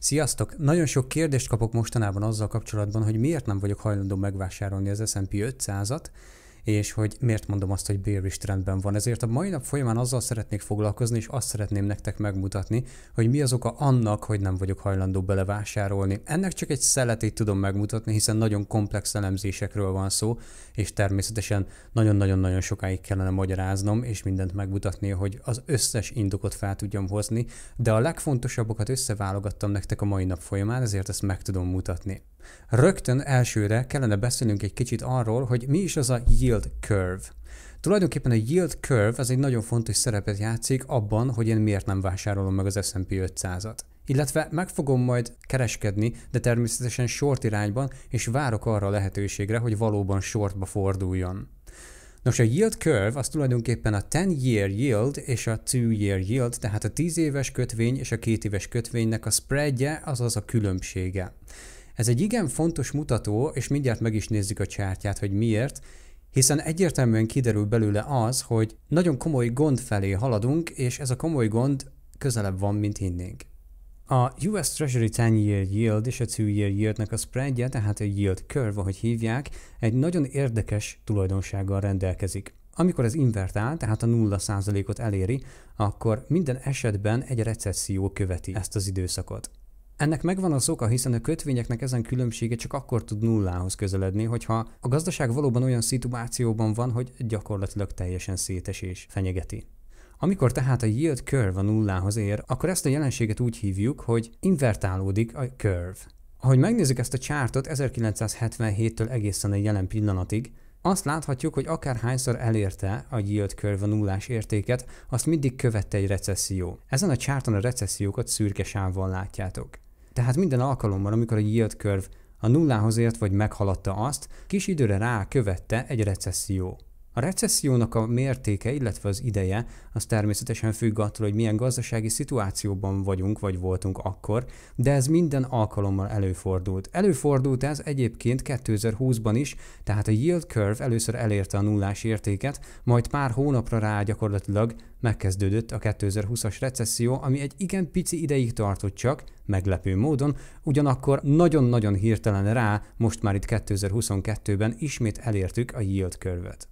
Sziasztok! Nagyon sok kérdést kapok mostanában azzal kapcsolatban, hogy miért nem vagyok hajlandó megvásárolni az S&P 500-at, és hogy miért mondom azt, hogy bearish trendben van. Ezért a mai nap folyamán azzal szeretnék foglalkozni, és azt szeretném nektek megmutatni, hogy mi az oka annak, hogy nem vagyok hajlandó belevásárolni. Ennek csak egy szeletét tudom megmutatni, hiszen nagyon komplex elemzésekről van szó, és természetesen nagyon-nagyon-nagyon sokáig kellene magyaráznom, és mindent megmutatni, hogy az összes indokot fel tudjam hozni, de a legfontosabbakat összeválogattam nektek a mai nap folyamán, ezért ezt meg tudom mutatni. Rögtön elsőre kellene beszélnünk egy kicsit arról, hogy mi is az a yield yield curve. Tulajdonképpen a yield curve az egy nagyon fontos szerepet játszik abban, hogy én miért nem vásárolom meg az S&P 500-at. Illetve meg fogom majd kereskedni, de természetesen short irányban, és várok arra a lehetőségre, hogy valóban shortba forduljon. Nos, a yield curve az tulajdonképpen a 10 year yield és a 2 year yield, tehát a 10 éves kötvény és a 2 éves kötvénynek a spreadje, azaz a különbsége. Ez egy igen fontos mutató, és mindjárt meg is nézzük a csártyát, hogy miért, hiszen egyértelműen kiderül belőle az, hogy nagyon komoly gond felé haladunk, és ez a komoly gond közelebb van, mint hinnénk. A US Treasury 10-year yield és a 2-year yieldnek a spreadje, tehát a yield curve, ahogy hívják, egy nagyon érdekes tulajdonsággal rendelkezik. Amikor ez invertál, tehát a 0%-ot eléri, akkor minden esetben egy recesszió követi ezt az időszakot. Ennek megvan az oka, hiszen a kötvényeknek ezen különbsége csak akkor tud nullához közeledni, hogyha a gazdaság valóban olyan szituációban van, hogy gyakorlatilag teljesen szétesés fenyegeti. Amikor tehát a yield curve a nullához ér, akkor ezt a jelenséget úgy hívjuk, hogy invertálódik a curve. Ahogy megnézzük ezt a csártot 1977-től egészen a jelen pillanatig, azt láthatjuk, hogy akárhányszor elérte a yield curve a nullás értéket, azt mindig követte egy recesszió. Ezen a csárton a recessziókat szürke sávval látjátok. Tehát minden alkalommal, amikor a yield curve a nullához ért vagy meghaladta azt, kis időre rá követte egy recesszió. A recessziónak a mértéke, illetve az ideje, az természetesen függ attól, hogy milyen gazdasági szituációban vagyunk, vagy voltunk akkor, de ez minden alkalommal előfordult. Előfordult ez egyébként 2020-ban is, tehát a yield curve először elérte a nullás értéket, majd pár hónapra rá gyakorlatilag megkezdődött a 2020-as recesszió, ami egy igen pici ideig tartott csak, meglepő módon, ugyanakkor nagyon-nagyon hirtelen rá, most már itt 2022-ben ismét elértük a yield curve-et.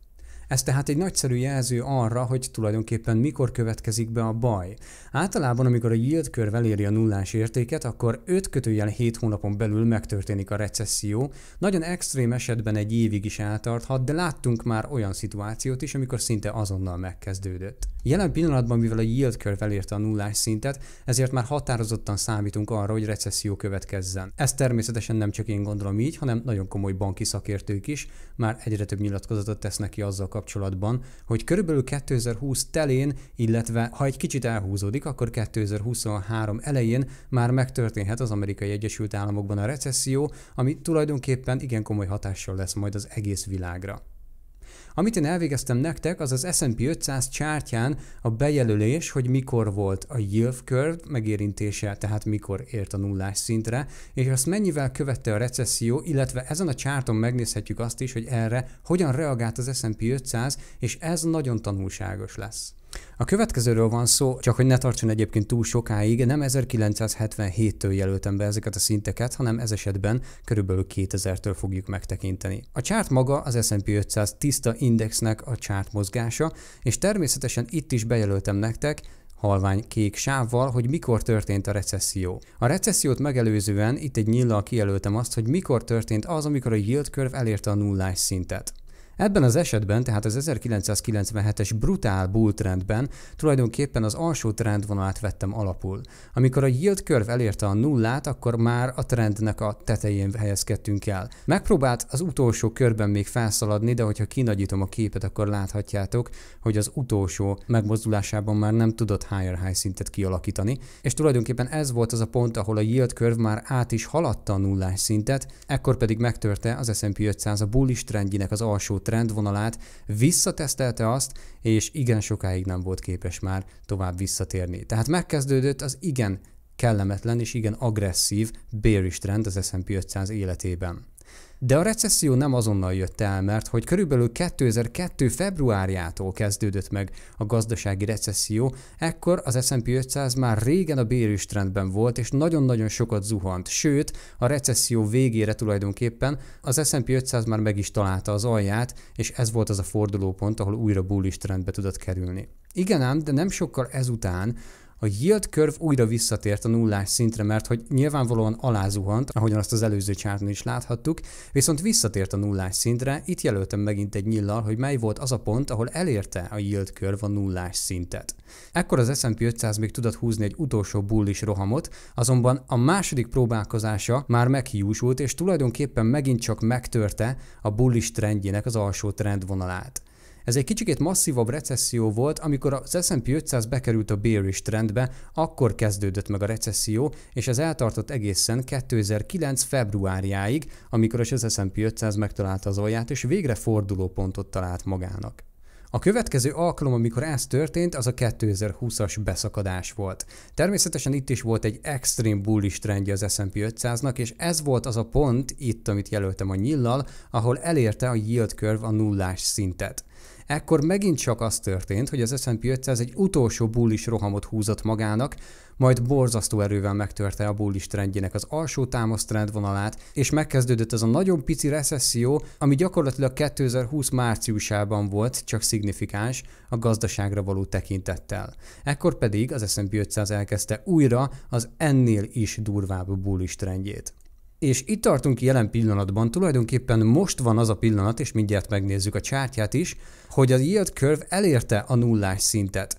Ez tehát egy nagyszerű jelző arra, hogy tulajdonképpen mikor következik be a baj. Általában, amikor a yield kör eléri a nullás értéket, akkor 5 kötőjel 7 hónapon belül megtörténik a recesszió. Nagyon extrém esetben egy évig is eltarthat, de láttunk már olyan szituációt is, amikor szinte azonnal megkezdődött. Jelen pillanatban, mivel a yield curve elérte a nullás szintet, ezért már határozottan számítunk arra, hogy recesszió következzen. Ez természetesen nem csak én gondolom így, hanem nagyon komoly banki szakértők is már egyre több nyilatkozatot tesznek ki azzal kapcsolatban, hogy körülbelül 2020 telén, illetve ha egy kicsit elhúzódik, akkor 2023 elején már megtörténhet az Amerikai Egyesült Államokban a recesszió, ami tulajdonképpen igen komoly hatással lesz majd az egész világra. Amit én elvégeztem nektek, az az S&P 500 csártyán a bejelölés, hogy mikor volt a yield curve megérintése, tehát mikor ért a nullás szintre, és azt mennyivel követte a recesszió, illetve ezen a csárton megnézhetjük azt is, hogy erre hogyan reagált az S&P 500, és ez nagyon tanulságos lesz. A következőről van szó, csak hogy ne tartson egyébként túl sokáig, nem 1977-től jelöltem be ezeket a szinteket, hanem ez esetben körülbelül 2000-től fogjuk megtekinteni. A csárt maga az S&P 500 tiszta indexnek a csárt mozgása, és természetesen itt is bejelöltem nektek, halvány kék sávval, hogy mikor történt a recesszió. A recessziót megelőzően itt egy nyillal kijelöltem azt, hogy mikor történt az, amikor a yield curve elérte a nullás szintet. Ebben az esetben, tehát az 1997-es brutál bull trendben tulajdonképpen az alsó trendvonalát vettem alapul. Amikor a yield curve elérte a nullát, akkor már a trendnek a tetején helyezkedtünk el. Megpróbált az utolsó körben még felszaladni, de hogyha kinagyítom a képet, akkor láthatjátok, hogy az utolsó megmozdulásában már nem tudott higher high szintet kialakítani, és tulajdonképpen ez volt az a pont, ahol a yield curve már át is haladta a nullás szintet, ekkor pedig megtörte az S&P 500 a bullish trendjének az alsó trendvonalát, visszatesztelte azt, és igen sokáig nem volt képes már tovább visszatérni. Tehát megkezdődött az igen kellemetlen és igen agresszív bearish trend az S&P 500 életében. De a recesszió nem azonnal jött el, mert hogy körülbelül 2002. februárjától kezdődött meg a gazdasági recesszió, ekkor az S&P 500 már régen a bérős trendben volt, és nagyon-nagyon sokat zuhant. Sőt, a recesszió végére tulajdonképpen az S&P 500 már meg is találta az alját, és ez volt az a fordulópont, ahol újra bullish trendbe tudott kerülni. Igen ám, de nem sokkal ezután a yield curve újra visszatért a nullás szintre, mert hogy nyilvánvalóan alázuhant, ahogyan azt az előző csárton is láthattuk, viszont visszatért a nullás szintre, itt jelöltem megint egy nyillal, hogy mely volt az a pont, ahol elérte a yield curve a nullás szintet. Ekkor az S&P 500 még tudott húzni egy utolsó bullish rohamot, azonban a második próbálkozása már meghiúsult, és tulajdonképpen megint csak megtörte a bullish trendjének az alsó trendvonalát. Ez egy kicsikét masszívabb recesszió volt, amikor az S&P 500 bekerült a bearish trendbe, akkor kezdődött meg a recesszió, és ez eltartott egészen 2009. februárjáig, amikor az S&P 500 megtalálta az alját, és végre fordulópontot talált magának. A következő alkalom, amikor ez történt, az a 2020-as beszakadás volt. Természetesen itt is volt egy extrém bullish trendje az S&P 500-nak, és ez volt az a pont, itt, amit jelöltem a nyillal, ahol elérte a yield curve a nullás szintet. Ekkor megint csak az történt, hogy az S&P 500 egy utolsó bullis rohamot húzott magának, majd borzasztó erővel megtörte a bullis trendjének az alsó támasz vonalát, és megkezdődött az a nagyon pici recesszió, ami gyakorlatilag 2020 márciusában volt, csak szignifikáns a gazdaságra való tekintettel. Ekkor pedig az S&P 500 elkezdte újra az ennél is durvább bullis trendjét. És itt tartunk jelen pillanatban, tulajdonképpen most van az a pillanat, és mindjárt megnézzük a csártyát is, hogy a yield curve elérte a nullás szintet.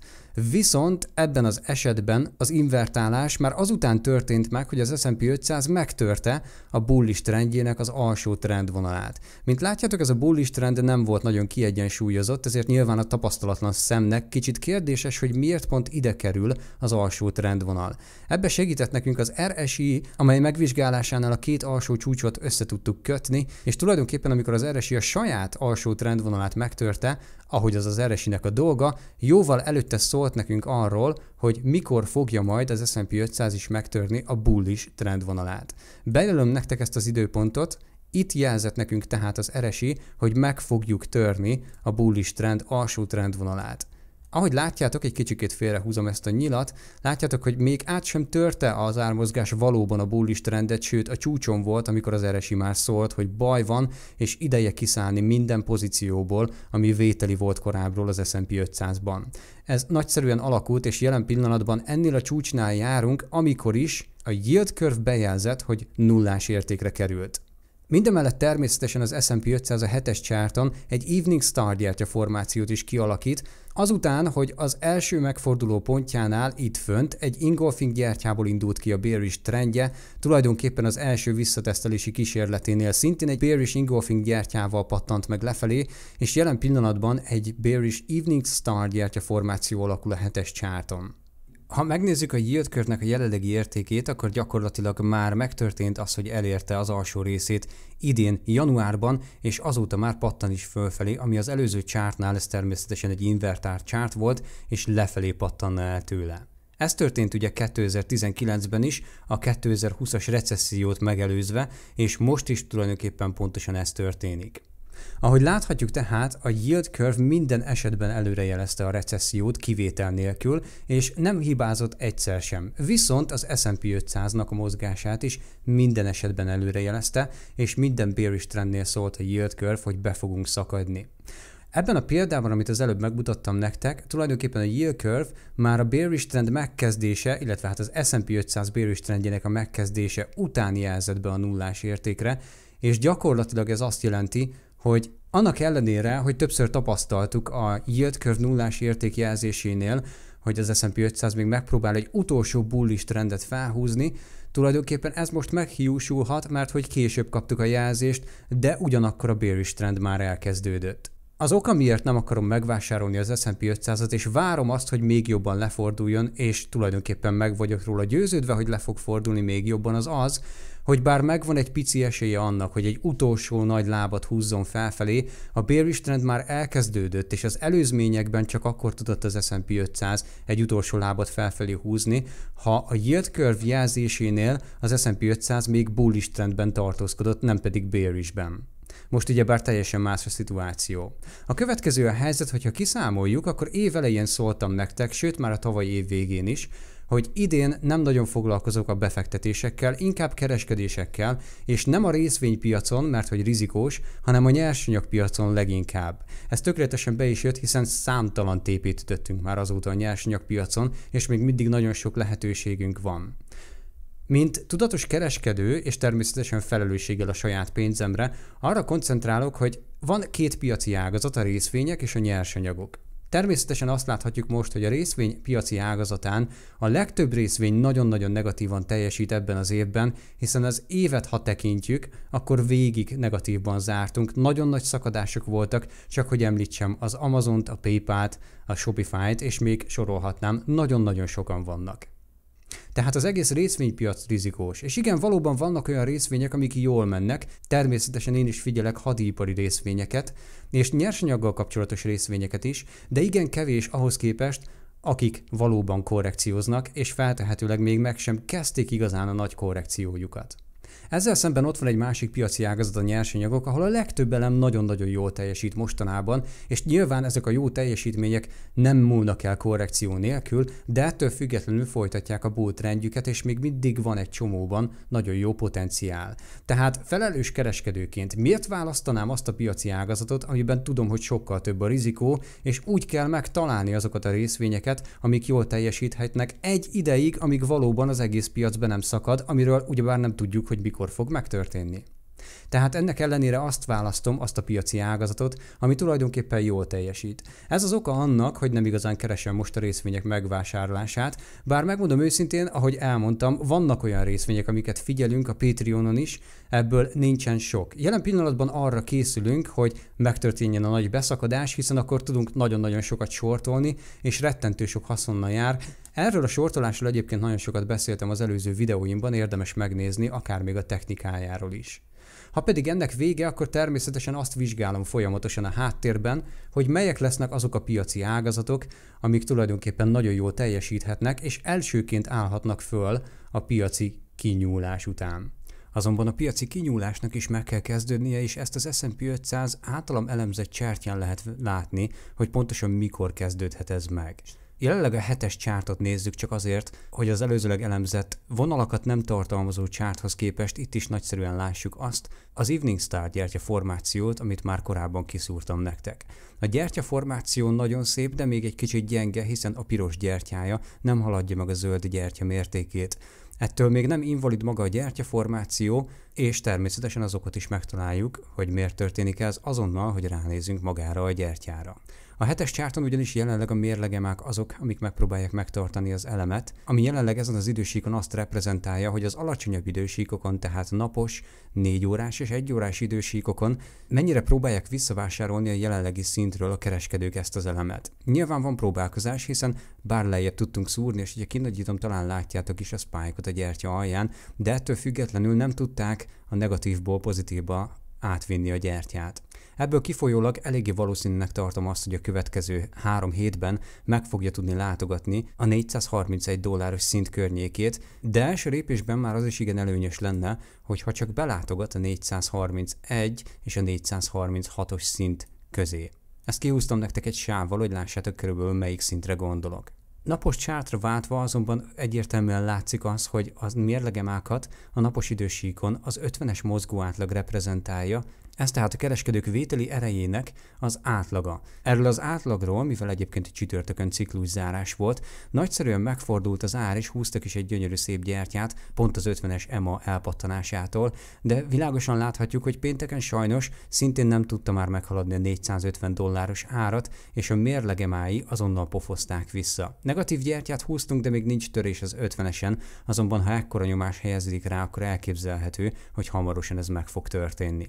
Viszont ebben az esetben az invertálás már azután történt meg, hogy az S&P 500 megtörte a bullish trendjének az alsó trendvonalát. Mint látjátok, ez a bullish trend nem volt nagyon kiegyensúlyozott, ezért nyilván a tapasztalatlan szemnek kicsit kérdéses, hogy miért pont ide kerül az alsó trendvonal. Ebbe segített nekünk az RSI, amely megvizsgálásánál a két alsó csúcsot össze tudtuk kötni, és tulajdonképpen amikor az RSI a saját alsó trendvonalát megtörte, ahogy az az RSI-nek a dolga, jóval előtte szólt volt nekünk arról, hogy mikor fogja majd az S&P 500 is megtörni a bullish trendvonalát. Belőlöm nektek ezt az időpontot, itt jelzett nekünk tehát az eresi, hogy meg fogjuk törni a bullish trend alsó trendvonalát ahogy látjátok, egy kicsikét félrehúzom ezt a nyilat, látjátok, hogy még át sem törte az ármozgás valóban a bullish trendet, sőt a csúcson volt, amikor az RSI már szólt, hogy baj van, és ideje kiszállni minden pozícióból, ami vételi volt korábbról az S&P 500-ban. Ez nagyszerűen alakult, és jelen pillanatban ennél a csúcsnál járunk, amikor is a yield curve bejelzett, hogy nullás értékre került. Mindemellett természetesen az S&P 500 a 7-es csárton egy Evening Star gyertya formációt is kialakít, azután, hogy az első megforduló pontjánál itt fönt egy ingolfing gyertyából indult ki a bearish trendje, tulajdonképpen az első visszatesztelési kísérleténél szintén egy bearish ingolfing gyertyával pattant meg lefelé, és jelen pillanatban egy bearish Evening Star gyertya formáció alakul a 7-es csárton ha megnézzük a yield curve a jelenlegi értékét, akkor gyakorlatilag már megtörtént az, hogy elérte az alsó részét idén, januárban, és azóta már pattan is fölfelé, ami az előző csártnál ez természetesen egy invertár csárt volt, és lefelé pattanna el tőle. Ez történt ugye 2019-ben is, a 2020-as recessziót megelőzve, és most is tulajdonképpen pontosan ez történik. Ahogy láthatjuk tehát, a yield curve minden esetben előrejelezte a recessziót kivétel nélkül, és nem hibázott egyszer sem. Viszont az S&P 500-nak a mozgását is minden esetben előrejelezte, és minden bearish trendnél szólt a yield curve, hogy be fogunk szakadni. Ebben a példában, amit az előbb megmutattam nektek, tulajdonképpen a yield curve már a bearish trend megkezdése, illetve hát az S&P 500 bearish trendjének a megkezdése után jelzett be a nullás értékre, és gyakorlatilag ez azt jelenti, hogy annak ellenére, hogy többször tapasztaltuk a yield curve nullás értékjelzésénél, hogy az S&P 500 még megpróbál egy utolsó bullish trendet felhúzni, tulajdonképpen ez most meghiúsulhat, mert hogy később kaptuk a jelzést, de ugyanakkor a bearish trend már elkezdődött. Az oka miért nem akarom megvásárolni az S&P 500-at, és várom azt, hogy még jobban leforduljon, és tulajdonképpen meg vagyok róla győződve, hogy le fog fordulni még jobban az az, hogy bár megvan egy pici esélye annak, hogy egy utolsó nagy lábat húzzon felfelé, a bearish trend már elkezdődött, és az előzményekben csak akkor tudott az S&P 500 egy utolsó lábat felfelé húzni, ha a yield curve jelzésénél az S&P 500 még bullish trendben tartózkodott, nem pedig bearishben. Most bár teljesen más a szituáció. A következő a helyzet, hogyha kiszámoljuk, akkor évelején szóltam nektek, sőt már a tavalyi év végén is, hogy idén nem nagyon foglalkozok a befektetésekkel, inkább kereskedésekkel, és nem a részvénypiacon, mert hogy rizikós, hanem a nyersanyagpiacon leginkább. Ez tökéletesen be is jött, hiszen számtalan tettünk már azóta a nyersanyagpiacon, és még mindig nagyon sok lehetőségünk van. Mint tudatos kereskedő, és természetesen felelősséggel a saját pénzemre, arra koncentrálok, hogy van két piaci ágazat, a részvények és a nyersanyagok. Természetesen azt láthatjuk most, hogy a részvény piaci ágazatán a legtöbb részvény nagyon-nagyon negatívan teljesít ebben az évben, hiszen az évet ha tekintjük, akkor végig negatívban zártunk. Nagyon nagy szakadások voltak, csak hogy említsem az Amazont, a PayPal-t, a Shopify-t, és még sorolhatnám, nagyon-nagyon sokan vannak. Tehát az egész részvénypiac rizikós. És igen, valóban vannak olyan részvények, amik jól mennek, természetesen én is figyelek hadipari részvényeket, és nyersanyaggal kapcsolatos részvényeket is, de igen kevés ahhoz képest, akik valóban korrekcióznak, és feltehetőleg még meg sem kezdték igazán a nagy korrekciójukat. Ezzel szemben ott van egy másik piaci ágazat a nyersanyagok, ahol a legtöbb elem nagyon-nagyon jól teljesít mostanában, és nyilván ezek a jó teljesítmények nem múlnak el korrekció nélkül, de ettől függetlenül folytatják a bull trendjüket, és még mindig van egy csomóban nagyon jó potenciál. Tehát felelős kereskedőként miért választanám azt a piaci ágazatot, amiben tudom, hogy sokkal több a rizikó, és úgy kell megtalálni azokat a részvényeket, amik jól teljesíthetnek egy ideig, amíg valóban az egész piacban nem szakad, amiről ugyebár nem tudjuk, hogy mikor mikor fog megtörténni? Tehát ennek ellenére azt választom, azt a piaci ágazatot, ami tulajdonképpen jól teljesít. Ez az oka annak, hogy nem igazán keresem most a részvények megvásárlását, bár megmondom őszintén, ahogy elmondtam, vannak olyan részvények, amiket figyelünk a Patreonon is, ebből nincsen sok. Jelen pillanatban arra készülünk, hogy megtörténjen a nagy beszakadás, hiszen akkor tudunk nagyon-nagyon sokat sortolni, és rettentő sok haszonnal jár, Erről a sortolásról egyébként nagyon sokat beszéltem az előző videóimban, érdemes megnézni, akár még a technikájáról is. Ha pedig ennek vége, akkor természetesen azt vizsgálom folyamatosan a háttérben, hogy melyek lesznek azok a piaci ágazatok, amik tulajdonképpen nagyon jól teljesíthetnek, és elsőként állhatnak föl a piaci kinyúlás után. Azonban a piaci kinyúlásnak is meg kell kezdődnie, és ezt az S&P 500 általam elemzett csártyán lehet látni, hogy pontosan mikor kezdődhet ez meg. Jelenleg a hetes csártot nézzük csak azért, hogy az előzőleg elemzett vonalakat nem tartalmazó csárthoz képest itt is nagyszerűen lássuk azt, az Evening Star gyertya formációt, amit már korábban kiszúrtam nektek. A gyertya formáció nagyon szép, de még egy kicsit gyenge, hiszen a piros gyertyája nem haladja meg a zöld gyertya mértékét. Ettől még nem invalid maga a gyertya formáció, és természetesen azokat is megtaláljuk, hogy miért történik ez azonnal, hogy ránézünk magára a gyertyára. A hetes csárton ugyanis jelenleg a mérlegemák azok, amik megpróbálják megtartani az elemet, ami jelenleg ezen az idősíkon azt reprezentálja, hogy az alacsonyabb idősíkokon, tehát napos, négy órás és egy órás idősíkokon mennyire próbálják visszavásárolni a jelenlegi szintről a kereskedők ezt az elemet. Nyilván van próbálkozás, hiszen bár lejjebb tudtunk szúrni, és ugye kinagyítom, talán látjátok is a spike-ot a gyertya alján, de ettől függetlenül nem tudták a negatívból pozitívba átvinni a gyertyát. Ebből kifolyólag eléggé valószínűnek tartom azt, hogy a következő három hétben meg fogja tudni látogatni a 431 dolláros szint környékét, de első lépésben már az is igen előnyös lenne, hogy ha csak belátogat a 431 és a 436-os szint közé. Ezt kihúztam nektek egy sávval, hogy lássátok körülbelül melyik szintre gondolok. Napos csártra váltva azonban egyértelműen látszik az, hogy az mérlegemákat a napos idősíkon az 50-es mozgó átlag reprezentálja, ez tehát a kereskedők vételi erejének az átlaga. Erről az átlagról, mivel egyébként csütörtökön zárás volt, nagyszerűen megfordult az ár, és húztak is egy gyönyörű szép gyertyát, pont az 50-es EMA elpattanásától, de világosan láthatjuk, hogy pénteken sajnos szintén nem tudta már meghaladni a 450 dolláros árat, és a mérlegemái azonnal pofozták vissza. Negatív gyertyát húztunk, de még nincs törés az 50-esen, azonban ha ekkora nyomás helyezik rá, akkor elképzelhető, hogy hamarosan ez meg fog történni.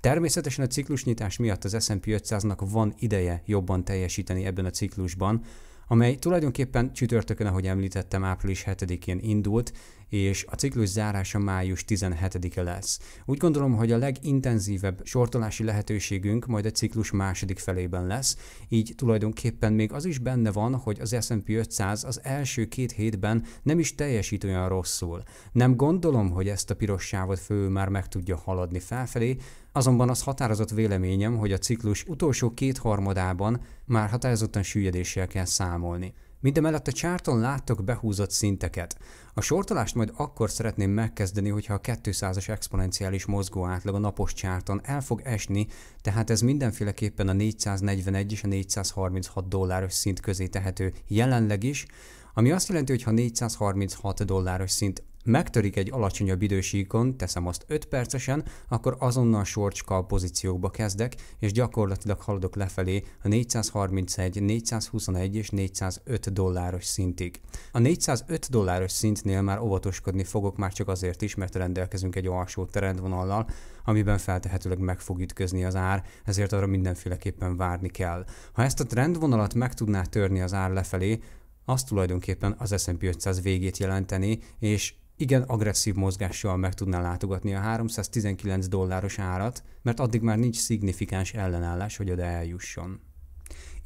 Természetesen a ciklusnyitás miatt az S&P 500-nak van ideje jobban teljesíteni ebben a ciklusban, amely tulajdonképpen csütörtökön, ahogy említettem, április 7-én indult, és a ciklus zárása május 17-e lesz. Úgy gondolom, hogy a legintenzívebb sortolási lehetőségünk majd a ciklus második felében lesz, így tulajdonképpen még az is benne van, hogy az S&P 500 az első két hétben nem is teljesít olyan rosszul. Nem gondolom, hogy ezt a piros sávot fő már meg tudja haladni felfelé, azonban az határozott véleményem, hogy a ciklus utolsó kétharmadában már határozottan süllyedéssel kell számolni számolni. Mindemellett a csárton láttok behúzott szinteket. A sortolást majd akkor szeretném megkezdeni, hogyha a 200-as exponenciális mozgó átlag a napos csárton el fog esni, tehát ez mindenféleképpen a 441 és a 436 dolláros szint közé tehető jelenleg is, ami azt jelenti, hogy ha 436 dolláros szint megtörik egy alacsonyabb idősíkon, teszem azt 5 percesen, akkor azonnal sorcska pozíciókba kezdek, és gyakorlatilag haladok lefelé a 431, 421 és 405 dolláros szintig. A 405 dolláros szintnél már óvatoskodni fogok, már csak azért is, mert rendelkezünk egy alsó terendvonallal, amiben feltehetőleg meg fog ütközni az ár, ezért arra mindenféleképpen várni kell. Ha ezt a trendvonalat meg tudná törni az ár lefelé, az tulajdonképpen az S&P 500 végét jelenteni, és igen agresszív mozgással meg tudná látogatni a 319 dolláros árat, mert addig már nincs szignifikáns ellenállás, hogy oda eljusson.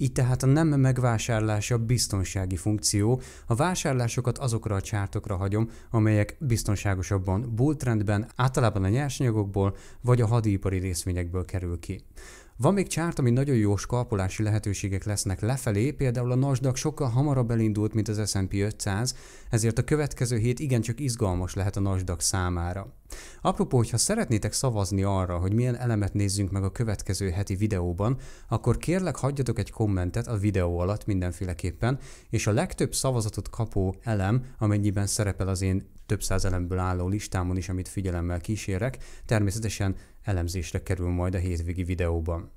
Így tehát a nem megvásárlása biztonsági funkció, a vásárlásokat azokra a csártokra hagyom, amelyek biztonságosabban bulltrendben, általában a nyersanyagokból vagy a hadipari részvényekből kerül ki. Van még csárt, ami nagyon jó skalpolási lehetőségek lesznek lefelé, például a Nasdaq sokkal hamarabb elindult, mint az S&P 500, ezért a következő hét igencsak izgalmas lehet a Nasdaq számára. Apropó, hogyha szeretnétek szavazni arra, hogy milyen elemet nézzünk meg a következő heti videóban, akkor kérlek hagyjatok egy kommentet a videó alatt mindenféleképpen, és a legtöbb szavazatot kapó elem, amennyiben szerepel az én több száz elemből álló listámon is, amit figyelemmel kísérek, természetesen elemzésre kerül majd a hétvégi videóban.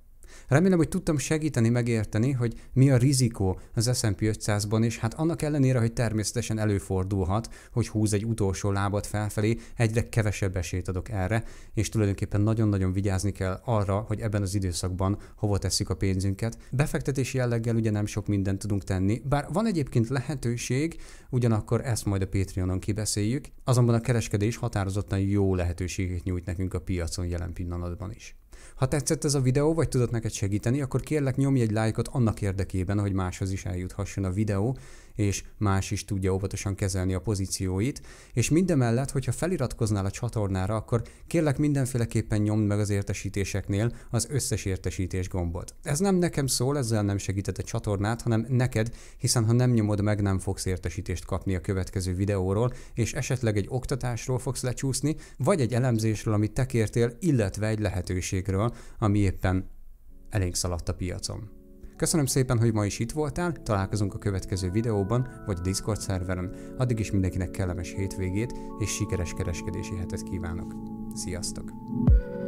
Remélem, hogy tudtam segíteni megérteni, hogy mi a rizikó az S&P 500-ban, és hát annak ellenére, hogy természetesen előfordulhat, hogy húz egy utolsó lábat felfelé, egyre kevesebb esélyt adok erre, és tulajdonképpen nagyon-nagyon vigyázni kell arra, hogy ebben az időszakban hova tesszük a pénzünket. Befektetési jelleggel ugye nem sok mindent tudunk tenni, bár van egyébként lehetőség, ugyanakkor ezt majd a Patreonon kibeszéljük, azonban a kereskedés határozottan jó lehetőséget nyújt nekünk a piacon jelen pillanatban is. Ha tetszett ez a videó, vagy tudott neked segíteni, akkor kérlek nyomj egy lájkot annak érdekében, hogy máshoz is eljuthasson a videó, és más is tudja óvatosan kezelni a pozícióit, és mindemellett, hogyha feliratkoznál a csatornára, akkor kérlek mindenféleképpen nyomd meg az értesítéseknél az összes értesítés gombot. Ez nem nekem szól, ezzel nem segített a csatornát, hanem neked, hiszen ha nem nyomod meg, nem fogsz értesítést kapni a következő videóról, és esetleg egy oktatásról fogsz lecsúszni, vagy egy elemzésről, amit te kértél, illetve egy lehetőségről, ami éppen elég szaladt a piacon. Köszönöm szépen, hogy ma is itt voltál, találkozunk a következő videóban, vagy a Discord szerveren. Addig is mindenkinek kellemes hétvégét és sikeres kereskedési hetet kívánok. Sziasztok!